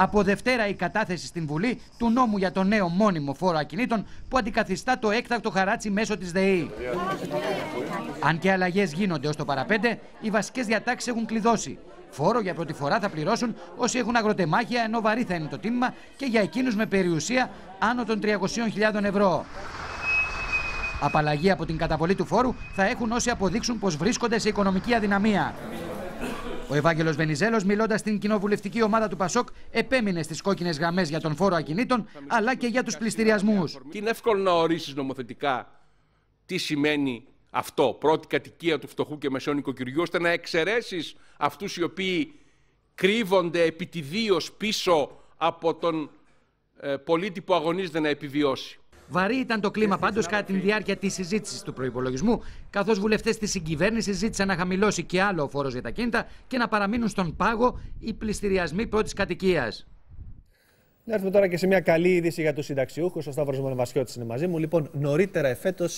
Από Δευτέρα η κατάθεση στην Βουλή του νόμου για το νέο μόνιμο φόρο ακινήτων που αντικαθιστά το έκτακτο χαράτσι μέσω της ΔΕΗ. Αν και αλλαγές γίνονται ως το παραπέντε, οι βασικές διατάξεις έχουν κλειδώσει. Φόρο για πρώτη φορά θα πληρώσουν όσοι έχουν αγροτεμάχια, ενώ βαρύ θα είναι το τίμημα και για εκείνους με περιουσία άνω των 300.000 ευρώ. Απαλλαγή από την καταβολή του φόρου θα έχουν όσοι αποδείξουν πως βρίσκονται σε οικονομική αδυναμία. Ο Ευάγγελος Βενιζέλος, μιλώντας στην κοινοβουλευτική ομάδα του Πασόκ, επέμεινε στις κόκκινες γραμμές για τον φόρο ακινήτων αλλά και για τους πληστηριασμούς. Είναι εύκολο να ορίσεις νομοθετικά τι σημαίνει αυτό. Πρώτη κατοικία του φτωχού και μεσαίων οικοκυριού, ώστε να εξαιρέσεις αυτούς οι οποίοι κρύβονται επιτιδίως πίσω από τον ε, πολίτη που αγωνίζεται να επιβιώσει. Βαρύ ήταν το κλίμα πάντω κατά τη διάρκεια της συζήτησης του προπολογισμού, καθώς βουλευτές της συγκυβέρνησης ζήτησαν να χαμηλώσει και άλλο ο φόρος για τα κίνητα και να παραμείνουν στον πάγο οι πληστηριασμοί πρώτης κατοικίας. Να έρθουμε τώρα και σε μια καλή είδηση για τους συνταξιούχους. Ο Σταύρος είναι μαζί μου. Λοιπόν, νωρίτερα εφέτος